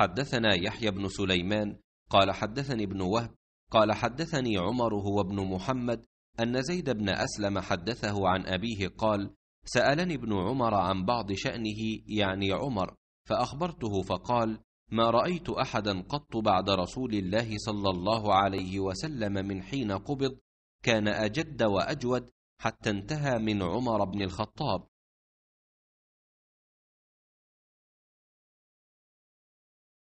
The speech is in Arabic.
حدثنا يحيى بن سليمان قال حدثني ابن وهب قال حدثني عمر هو ابن محمد أن زيد بن أسلم حدثه عن أبيه قال سألني ابن عمر عن بعض شأنه يعني عمر فأخبرته فقال ما رأيت أحدا قط بعد رسول الله صلى الله عليه وسلم من حين قبض كان أجد وأجود حتى انتهى من عمر بن الخطاب